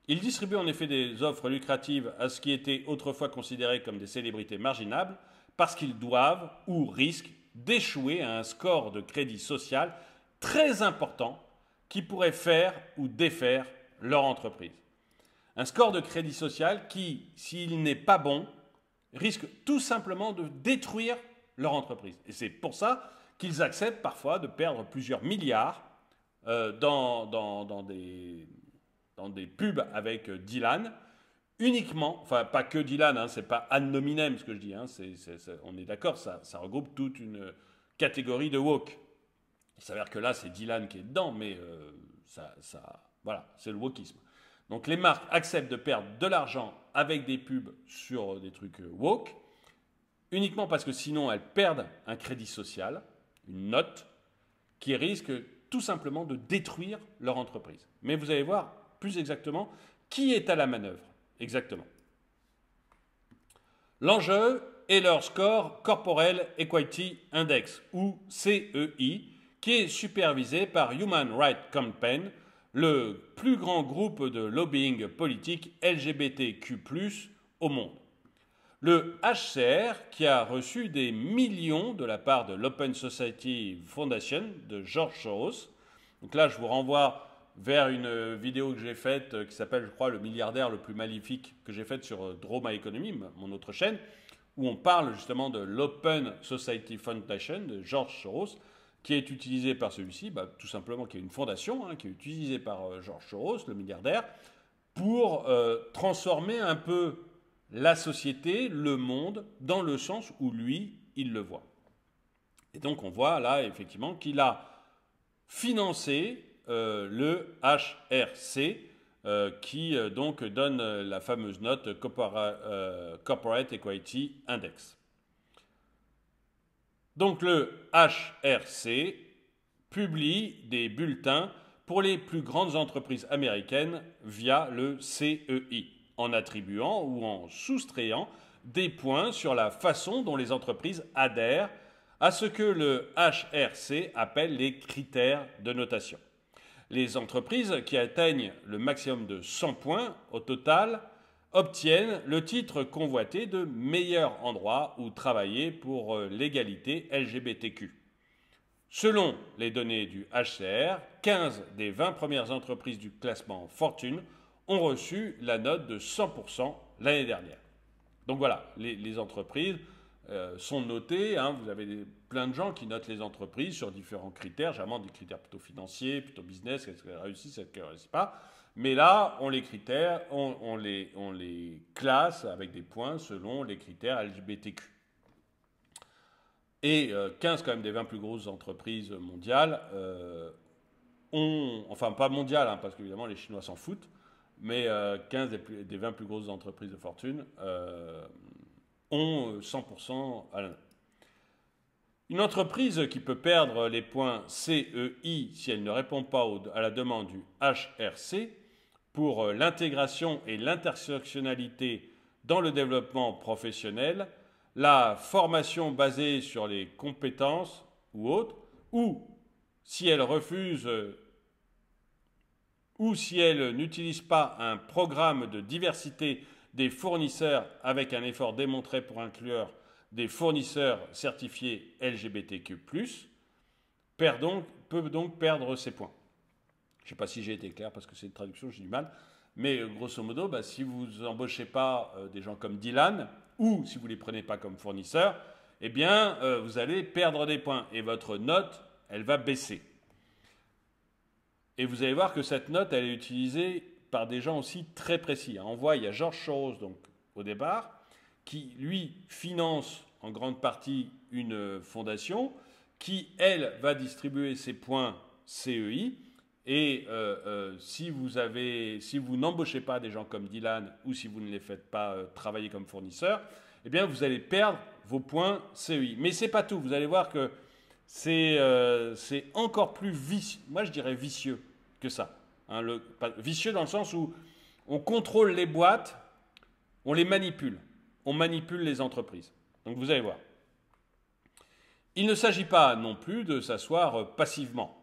Ils distribuent en effet des offres lucratives à ce qui était autrefois considéré comme des célébrités marginables parce qu'ils doivent ou risquent d'échouer à un score de crédit social très important qui pourraient faire ou défaire leur entreprise. Un score de crédit social qui, s'il n'est pas bon, risque tout simplement de détruire leur entreprise. Et c'est pour ça qu'ils acceptent parfois de perdre plusieurs milliards euh, dans, dans, des, dans, des, pubs avec euh, Dylan, uniquement, enfin pas que Dylan, hein, c'est pas ad nominem ce que je dis, hein, on est d'accord, ça, ça, regroupe toute une catégorie de woke. Il s'avère que là, c'est Dylan qui est dedans, mais euh, ça, voilà, c'est le wokisme. Donc les marques acceptent de perdre de l'argent avec des pubs sur euh, des trucs euh, woke, uniquement parce que sinon elles perdent un crédit social, une note, qui risque tout simplement de détruire leur entreprise. Mais vous allez voir plus exactement qui est à la manœuvre. Exactement. L'enjeu est leur score Corporel Equity Index, ou CEI, qui est supervisé par Human Rights Campaign, le plus grand groupe de lobbying politique LGBTQ au monde. Le HCR, qui a reçu des millions de la part de l'Open Society Foundation de George Soros. Donc là, je vous renvoie vers une vidéo que j'ai faite euh, qui s'appelle, je crois, le milliardaire le plus maléfique que j'ai faite sur euh, Droma Economy, mon autre chaîne, où on parle justement de l'Open Society Foundation de George Soros qui est utilisé par celui-ci, bah, tout simplement qui est une fondation, hein, qui est utilisée par Georges euh, George Soros, le milliardaire, pour euh, transformer un peu la société, le monde, dans le sens où lui, il le voit. Et donc on voit là effectivement qu'il a financé euh, le HRC, qui donc donne la fameuse note Corporate Equity Index. Donc le HRC publie des bulletins pour les plus grandes entreprises américaines via le CEI, en attribuant ou en soustrayant des points sur la façon dont les entreprises adhèrent à ce que le HRC appelle les critères de notation. Les entreprises qui atteignent le maximum de 100 points au total obtiennent le titre convoité de meilleur endroit où travailler pour euh, l'égalité LGBTQ. Selon les données du HCR, 15 des 20 premières entreprises du classement Fortune ont reçu la note de 100% l'année dernière. Donc voilà, les, entreprises euh, sont notées. Hein. vous avez plein de gens qui notent les entreprises sur différents critères, généralement des critères plutôt financiers, plutôt business, quest ce qu'elles réussissent, est-ce qu'elles ne réussissent pas. Mais là, on les critères, on, les, classe avec des points selon les critères LGBTQ. Et 15 euh, quand même des 20 plus grosses entreprises mondiales euh, ont, enfin pas mondiales, hein, parce qu'évidemment les Chinois s'en foutent, mais 15 euh, des, 20 plus grosses entreprises de fortune ont 100% à l'année. Une entreprise qui peut perdre les points CEI si elle ne répond pas à la demande du HRC pour euh, l'intégration et l'intersectionnalité dans le développement professionnel, la formation basée sur les compétences ou autres, ou si elle refuse euh, ou si elle n'utilise pas un programme de diversité des fournisseurs avec un effort démontré pour inclure des fournisseurs certifiés LGBTQ+, perd donc, peut donc perdre ses points. Je ne sais pas si j'ai été clair parce que c'est une traduction, j'ai du mal. Mais euh, grosso modo, bah, si vous embauchez pas euh, des gens comme Dylan, ou si vous ne les prenez pas comme fournisseurs, eh bien, euh, vous allez perdre des points et votre note, elle va baisser. Et vous allez voir que cette note, elle est utilisée par des gens aussi très précis. On voit, il y a Georges Soros, donc, au départ, qui, lui, finance en grande partie une fondation qui, elle, va distribuer ses points CEI et euh, euh, si vous si vous n'embauchez pas des gens comme Dylan ou si vous ne les faites pas euh, travailler comme fournisseurs, eh bien vous allez perdre vos points CEI. Mais c'est pas tout. Vous allez voir que c'est encore plus vicieux. Moi je dirais vicieux que ça. Hein, vicieux dans le sens où on contrôle les boîtes, on les manipule, on manipule les entreprises. Donc vous allez voir. Il ne s'agit pas non plus de s'asseoir passivement.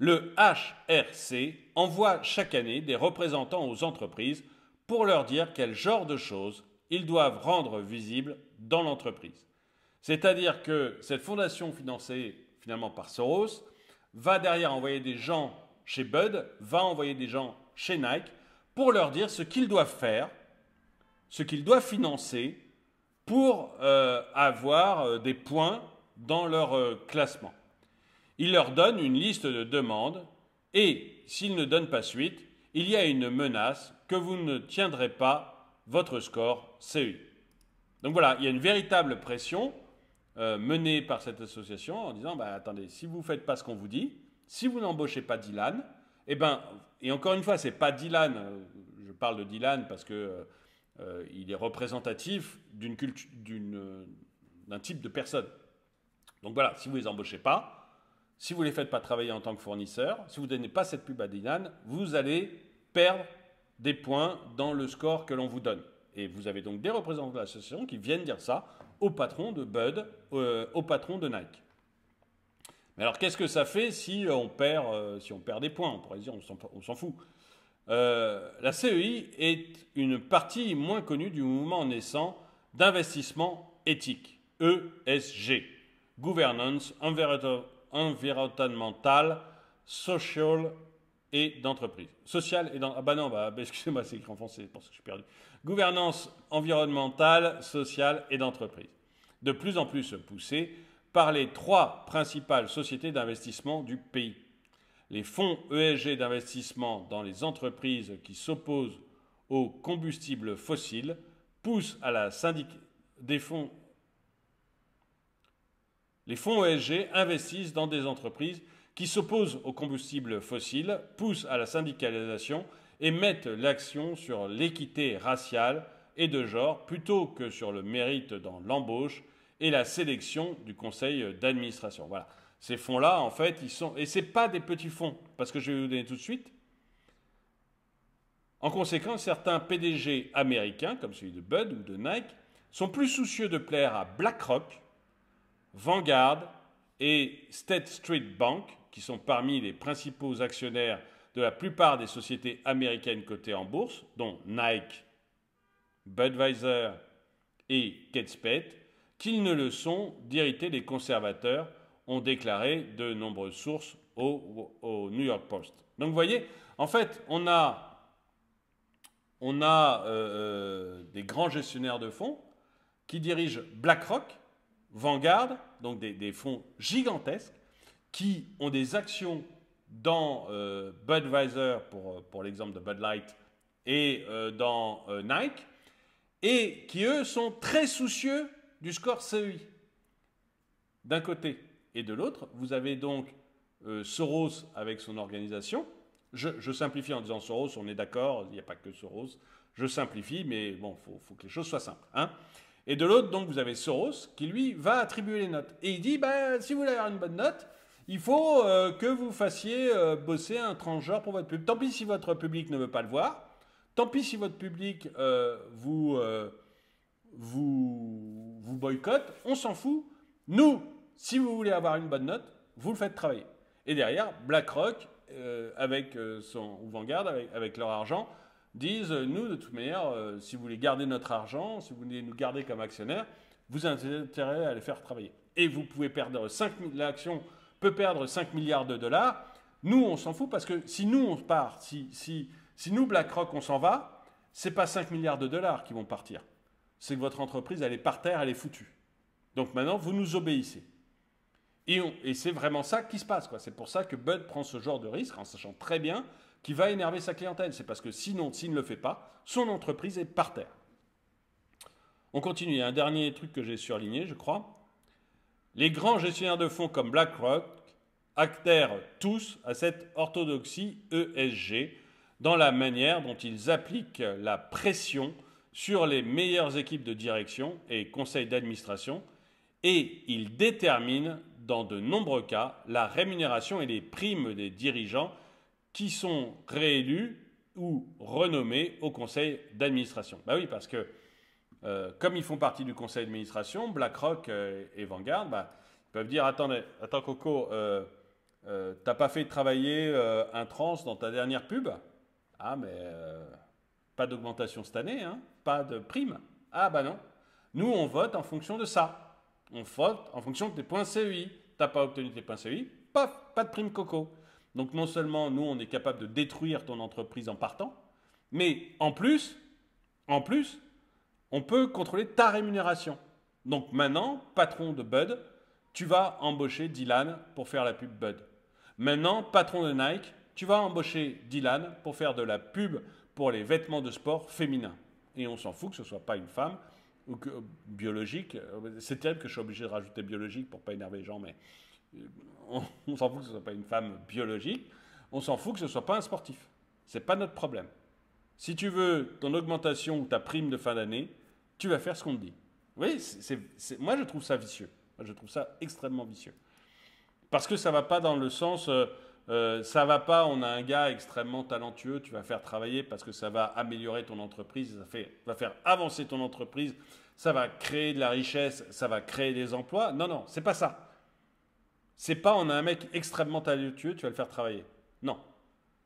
Le HRC envoie chaque année des représentants aux entreprises pour leur dire quel genre de choses ils doivent rendre visibles dans l'entreprise. C'est-à-dire que cette fondation financée finalement par Soros va derrière envoyer des gens chez Bud, va envoyer des gens chez Nike pour leur dire ce qu'ils doivent faire, ce qu'ils doivent financer pour euh, avoir euh, des points dans leur euh, classement. Il leur donne une liste de demandes et, s'ils ne donnent pas suite, il y a une menace que vous ne tiendrez pas votre score CE. Donc voilà, il y a une véritable pression euh, menée par cette association en disant bah, attendez, si vous ne faites pas ce qu'on vous dit, si vous n'embauchez pas Dylan, eh ben, et encore une fois, c'est pas Dylan, euh, je parle de Dylan parce que euh, il est représentatif d'un type de personne. Donc voilà, si vous ne les embauchez pas, si vous ne les faites pas travailler en tant que fournisseur, si vous ne donnez pas cette pub à Dylan, vous allez perdre des points dans le score que l'on vous donne. Et vous avez donc des représentants de l'association qui viennent dire ça au patron de Bud, euh, au patron de Nike. Mais alors qu'est-ce que ça fait si on perd, euh, si on perd des points On pourrait dire on s'en fout. Euh, la CEI est une partie moins connue du mouvement naissant d'investissement éthique, ESG, Governance, Environmental Environnemental, social et d'entreprise. Social et dans ah bah non bah, bah, excusez-moi c'est écrit français que je suis perdu. Gouvernance environnementale, sociale et d'entreprise. De plus en plus poussée par les trois principales sociétés d'investissement du pays. Les fonds ESG d'investissement dans les entreprises qui s'opposent aux combustibles fossiles poussent à la syndication des fonds les fonds ESG investissent dans des entreprises qui s'opposent aux combustibles fossiles, poussent à la syndicalisation et mettent l'action sur l'équité raciale et de genre plutôt que sur le mérite dans l'embauche et la sélection du conseil d'administration. Voilà. Ces fonds-là, en fait, ils sont. Et ce pas des petits fonds, parce que je vais vous donner tout de suite. En conséquence, certains PDG américains, comme celui de Bud ou de Nike, sont plus soucieux de plaire à BlackRock Vanguard et State Street Bank, qui sont parmi les principaux actionnaires de la plupart des sociétés américaines cotées en bourse, dont Nike, Budweiser et Ketspet, qu'ils ne le sont d'irriter les conservateurs, ont déclaré de nombreuses sources au, New York Post. Donc vous voyez, en fait, on a, on a euh, euh, des grands gestionnaires de fonds qui dirigent BlackRock, Vanguard, donc des, fonds gigantesques, qui ont des actions dans euh, Budweiser, pour, euh, pour l'exemple de Bud Light, et euh, dans Nike, et qui, eux, sont très soucieux du score CEI, d'un côté. Et de l'autre, vous avez donc Soros avec son organisation. Je, simplifie en disant Soros, on est d'accord, il n'y a pas que Soros. Je simplifie, mais bon, il faut, faut, que les choses soient simples. Hein. Et de l'autre, donc, vous avez Soros qui, lui, va attribuer les notes. Et il dit, "Ben, si vous voulez avoir une bonne note, il faut euh, que vous fassiez euh, bosser un transgenre pour votre public. Tant pis si votre public ne veut pas le voir. Tant pis si votre public euh, vous, vous, boycotte. On s'en fout. Nous, si vous voulez avoir une bonne note, vous le faites travailler. Et derrière, BlackRock, avec son, ou Vanguard, avec leur argent, disent euh, nous, de toute manière, euh, si vous voulez garder notre argent, si vous voulez nous garder comme actionnaires, vous avez intérêt à les faire travailler. Et vous pouvez perdre 5 l'action peut perdre 5 milliards de dollars. Nous, on s'en fout parce que si nous, on part, si, si, si nous, BlackRock, on s'en va, c'est pas 5 milliards de dollars qui vont partir. C'est que votre entreprise, elle est par terre, elle est foutue. Donc maintenant, vous nous obéissez. Et, et c'est vraiment ça qui se passe. quoi C'est pour ça que Bud prend ce genre de risque en sachant très bien qui va énerver sa clientèle. C'est parce que sinon, s'il ne le fait pas, son entreprise est par terre. On continue. Il y a Un dernier truc que j'ai surligné, je crois. Les grands gestionnaires de fonds comme BlackRock actèrent tous à cette orthodoxie ESG dans la manière dont ils appliquent la pression sur les meilleures équipes de direction et conseils d'administration et ils déterminent dans de nombreux cas la rémunération et les primes des dirigeants qui sont réélus ou renommés au conseil d'administration. Bah oui, parce que euh, comme ils font partie du conseil d'administration, BlackRock euh, et Vanguard, bah, ils peuvent dire attendez, attends Coco, euh, euh t'as pas fait travailler un trans dans ta dernière pub Ah mais pas d'augmentation cette année, hein, pas de prime. Ah bah non. Nous on vote en fonction de ça. On vote en fonction de tes points CEI. T'as pas obtenu tes points CEI, paf, pas de prime Coco. Donc non seulement nous, on est capable de détruire ton entreprise en partant, mais en plus, en plus, on peut contrôler ta rémunération. Donc maintenant, patron de Bud, tu vas embaucher Dylan pour faire la pub Bud. Maintenant, patron de Nike, tu vas embaucher Dylan pour faire de la pub pour les vêtements de sport féminins. Et on s'en fout que ce soit pas une femme ou que euh, biologique. Euh, c'est terrible que je sois obligé de rajouter biologique pour pas énerver les gens, mais on, s'en fout que ce soit pas une femme biologique, on s'en fout que ce soit pas un sportif. C'est pas notre problème. Si tu veux ton augmentation ou ta prime de fin d'année, tu vas faire ce qu'on te dit. Oui, moi je trouve ça vicieux. je trouve ça extrêmement vicieux. Parce que ça va pas dans le sens, euh, euh, ça va pas, on a un gars extrêmement talentueux, tu vas faire travailler parce que ça va améliorer ton entreprise, ça va faire avancer ton entreprise, ça va créer de la richesse, ça va créer des emplois. Non, non, c'est pas ça. C'est pas on a un mec extrêmement talentueux, tu vas le faire travailler. Non.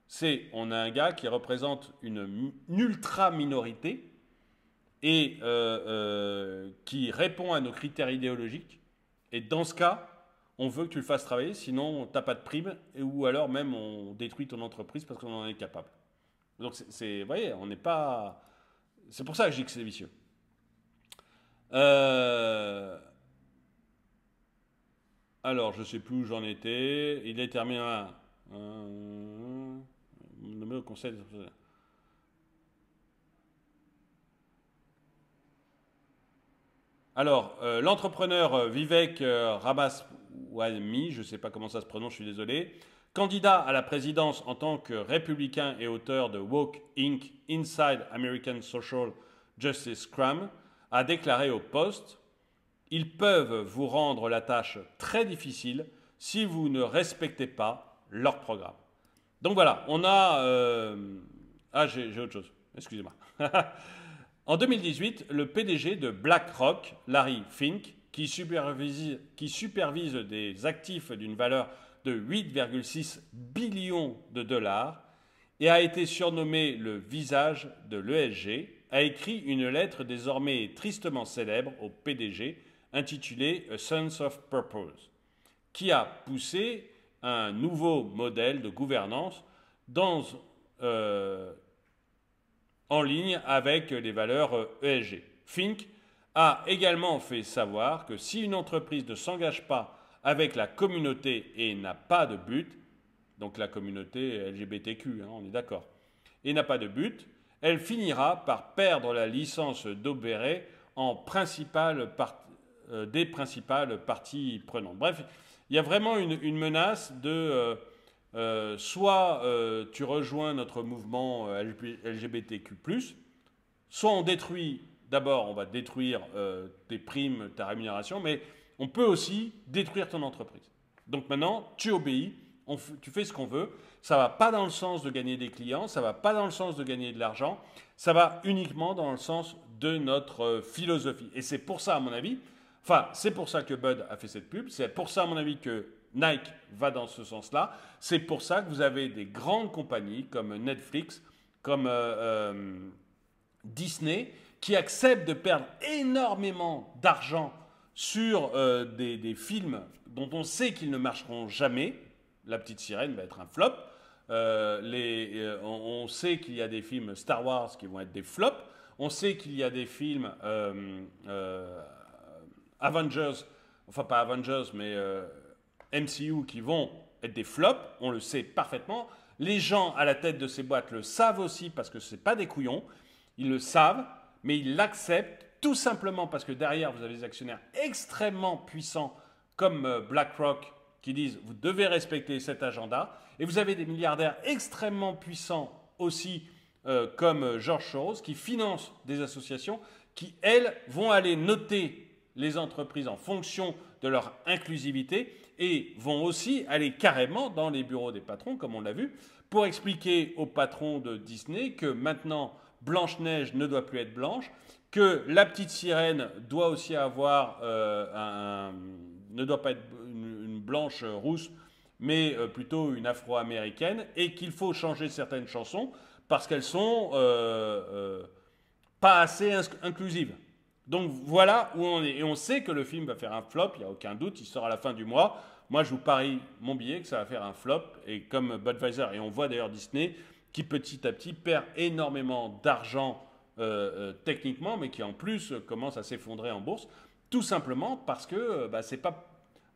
C'est on a un gars qui représente une, ultra minorité et euh, euh, qui répond à nos critères idéologiques. Et dans ce cas, on veut que tu le fasses travailler, sinon t'as pas de prime, ou alors même on détruit ton entreprise parce qu'on en est capable. Donc c'est, vous voyez, on n'est pas. C'est pour ça que je dis que c'est vicieux. Euh, alors, je ne sais plus où j'en étais. Il est terminé à. Euh, conseil. Alors, euh, l'entrepreneur euh, Vivek Ramaswamy, je ne sais pas comment ça se prononce, je suis désolé, candidat à la présidence en tant que républicain et auteur de Woke Inc. Inside American Social Justice Scrum, a déclaré au Poste, ils peuvent vous rendre la tâche très difficile si vous ne respectez pas leur programme. Donc voilà, on a... Euh, ah, j'ai autre chose. Excusez-moi. en 2018, le PDG de BlackRock, Larry Fink, qui supervise, qui supervise des actifs d'une valeur de 8,6 billions de dollars et a été surnommé le visage de l'ESG, a écrit une lettre désormais tristement célèbre au PDG intitulé A euh, Sense of Purpose, qui a poussé un nouveau modèle de gouvernance euh, en ligne avec les valeurs ESG. Euh, e Fink a également fait savoir que si une entreprise ne s'engage pas avec la communauté et n'a pas de but, donc la communauté LGBTQ, hein, on est d'accord, et n'a pas de but, elle finira par perdre la licence d'opérer en principal partenaire euh, des principales parties prenantes. Bref, il y a vraiment une, menace de euh, euh, soit tu rejoins notre mouvement LGBTQ, soit on détruit, d'abord on va détruire tes primes, ta rémunération, mais on peut aussi détruire ton entreprise. Donc maintenant, tu obéis, tu fais ce qu'on veut, ça ne va pas dans le sens de gagner des clients, ça ne va pas dans le sens de gagner de l'argent, ça va uniquement dans le sens de notre philosophie. Et c'est pour ça, à mon avis, Enfin, c'est pour ça que Bud a fait cette pub. C'est pour ça, à mon avis, que Nike va dans ce sens-là. C'est pour ça que vous avez des grandes compagnies comme Netflix, comme euh, euh, Disney, qui acceptent de perdre énormément d'argent sur euh, des, films dont on sait qu'ils ne marcheront jamais. La petite sirène va être un flop. on, sait qu'il y a des films Star Wars qui vont être des flops. On sait qu'il y a des films Avengers, enfin pas Avengers, mais euh, MCU qui vont être des flops, on le sait parfaitement. Les gens à la tête de ces boîtes le savent aussi parce que ce n'est pas des couillons, ils le savent, mais ils l'acceptent tout simplement parce que derrière, vous avez des actionnaires extrêmement puissants comme euh, BlackRock qui disent vous devez respecter cet agenda, et vous avez des milliardaires extrêmement puissants aussi euh, comme George Soros qui financent des associations qui, elles, vont aller noter les entreprises en fonction de leur inclusivité et vont aussi aller carrément dans les bureaux des patrons, comme on l'a vu, pour expliquer aux patrons de Disney que maintenant Blanche-Neige ne doit plus être blanche, que la petite sirène doit aussi avoir euh, ne doit pas être une, blanche rousse, mais euh, plutôt une afro-américaine, et qu'il faut changer certaines chansons parce qu'elles sont euh, pas assez inclusives. Donc voilà où on est. Et on sait que le film va faire un flop, il n'y a aucun doute, il sort à la fin du mois. Moi, je vous parie mon billet que ça va faire un flop. Et comme Budweiser, et on voit d'ailleurs Disney, qui petit à petit perd énormément d'argent euh, euh, techniquement, mais qui en plus commence à s'effondrer en bourse, tout simplement parce que euh, bah, c'est pas.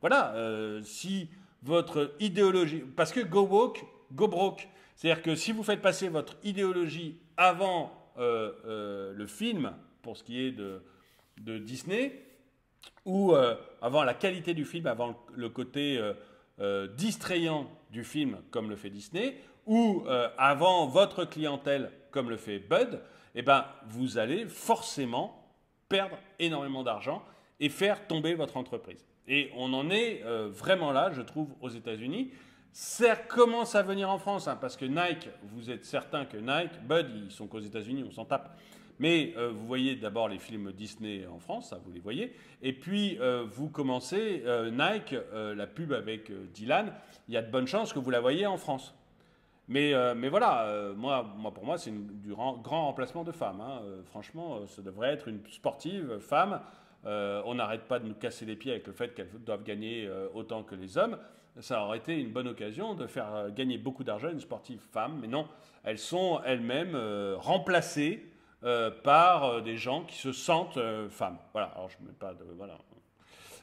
Voilà, si votre idéologie. Parce que go woke, go broke. C'est-à-dire que si vous faites passer votre idéologie avant le film, pour ce qui est de de Disney, ou euh, avant la qualité du film, avant le côté euh, euh, distrayant du film comme le fait Disney, ou avant votre clientèle comme le fait Bud, eh ben, vous allez forcément perdre énormément d'argent et faire tomber votre entreprise. Et on en est vraiment là, je trouve, aux États-Unis. Ça commence à venir en France, hein, parce que Nike, vous êtes certain que Nike, Bud, ils sont qu'aux États-Unis, on s'en tape. Mais euh, vous voyez d'abord les films Disney en France, ça vous les voyez. Et puis euh, vous commencez euh, Nike, la pub avec Dylan, il y a de bonnes chances que vous la voyez en France. Mais, mais voilà, moi, moi, pour moi c'est du grand remplacement de femmes. Hein. franchement, ça devrait être une sportive femme. on n'arrête pas de nous casser les pieds avec le fait qu'elles doivent gagner autant que les hommes. Ça aurait été une bonne occasion de faire gagner beaucoup d'argent à une sportive femme. Mais non, elles sont elles-mêmes remplacées euh, par euh, des gens qui se sentent euh, femmes. Voilà, alors je mets pas de. Voilà.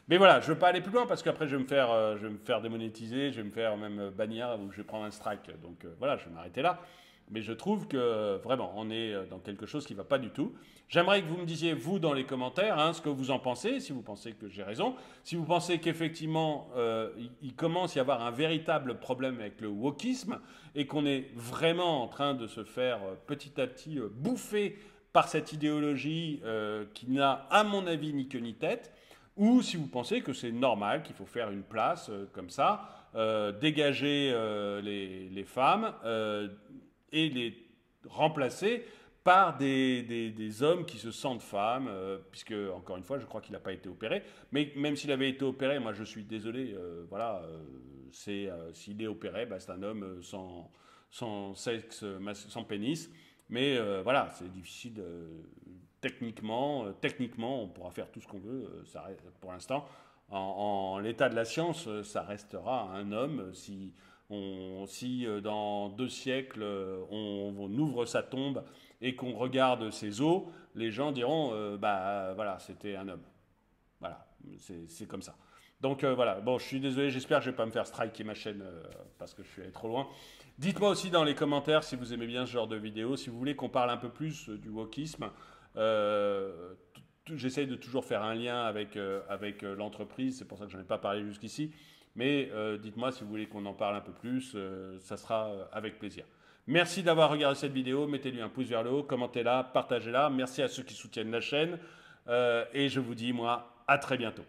Mais voilà, je veux pas aller plus loin parce qu'après je vais me faire, je vais me faire démonétiser, je vais me faire même bannir ou je vais prendre un strike. Donc voilà, je vais m'arrêter là. Mais je trouve que vraiment, on est euh, dans quelque chose qui ne va pas du tout. J'aimerais que vous me disiez, vous, dans les commentaires, hein, ce que vous en pensez, si vous pensez que j'ai raison, si vous pensez qu'effectivement, euh, il commence à y avoir un véritable problème avec le wokisme et qu'on est vraiment en train de se faire euh, petit à petit bouffer par cette idéologie qui n'a, à mon avis, ni queue ni tête, ou si vous pensez que c'est normal, qu'il faut faire une place comme ça, dégager les, femmes et les remplacer par des, des, hommes qui se sentent femmes, euh, puisque, encore une fois, je crois qu'il n'a pas été opéré. Mais même s'il avait été opéré, moi je suis désolé, euh, voilà, euh, c'est s'il est opéré, bah, c'est un homme sans, sans sexe, sans pénis. Mais voilà, c'est difficile techniquement. techniquement, on pourra faire tout ce qu'on veut, pour l'instant. en l'état de la science, ça restera un homme si si euh, dans deux siècles, euh, on, ouvre sa tombe et qu'on regarde ses os, les gens diront euh, Bah voilà, c'était un homme. Voilà, c'est comme ça. Donc voilà, bon, je suis désolé, j'espère que je ne vais pas me faire striker ma chaîne parce que je suis allé trop loin. Dites-moi aussi dans les commentaires si vous aimez bien ce genre de vidéo, si vous voulez qu'on parle un peu plus du wokisme. J'essaye de toujours faire un lien avec, avec l'entreprise, c'est pour ça que je n'en ai pas parlé jusqu'ici. Mais euh, dites-moi si vous voulez qu'on en parle un peu plus, euh, ça sera euh, avec plaisir. Merci d'avoir regardé cette vidéo, mettez-lui un pouce vers le haut, commentez-la, partagez-la. Merci à ceux qui soutiennent la chaîne. et je vous dis, moi, à très bientôt.